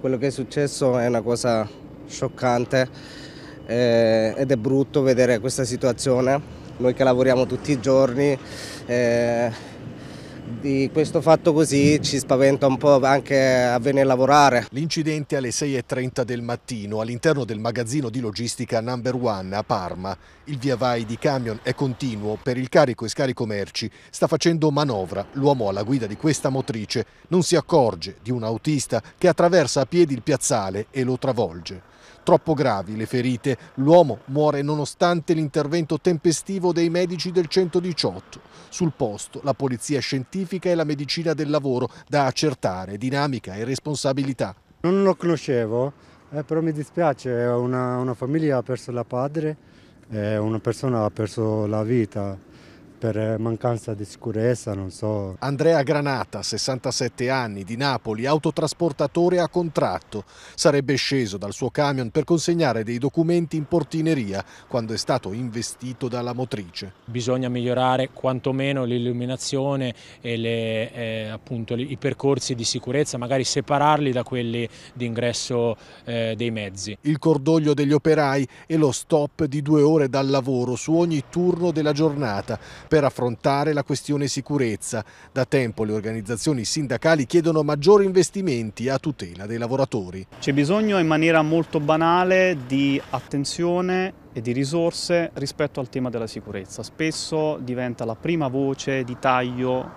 Quello che è successo è una cosa scioccante eh, ed è brutto vedere questa situazione. Noi che lavoriamo tutti i giorni eh, di questo fatto così ci spaventa un po' anche a venire a lavorare. L'incidente alle 6.30 del mattino all'interno del magazzino di logistica Number One a Parma. Il via vai di camion è continuo per il carico e scarico merci. Sta facendo manovra. L'uomo alla guida di questa motrice non si accorge di un autista che attraversa a piedi il piazzale e lo travolge. Troppo gravi le ferite, l'uomo muore nonostante l'intervento tempestivo dei medici del 118. Sul posto la polizia scientifica scientifica e la medicina del lavoro da accertare, dinamica e responsabilità. Non lo conoscevo, eh, però mi dispiace, una, una famiglia ha perso la padre, eh, una persona ha perso la vita per eh, mancanza di sicurezza, non so. Andrea Granata, 67 anni, di Napoli, autotrasportatore a contratto, sarebbe sceso dal suo camion per consegnare dei documenti in portineria quando è stato investito dalla motrice. Bisogna migliorare quantomeno l'illuminazione e le, eh, appunto, i percorsi di sicurezza, magari separarli da quelli di ingresso eh, dei mezzi. Il cordoglio degli operai e lo stop di due ore dal lavoro su ogni turno della giornata per affrontare la questione sicurezza. Da tempo le organizzazioni sindacali chiedono maggiori investimenti a tutela dei lavoratori. C'è bisogno in maniera molto banale di attenzione e di risorse rispetto al tema della sicurezza. Spesso diventa la prima voce di taglio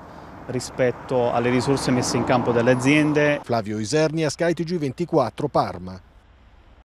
rispetto alle risorse messe in campo dalle aziende. Flavio Isernia, SkyTG24, Parma.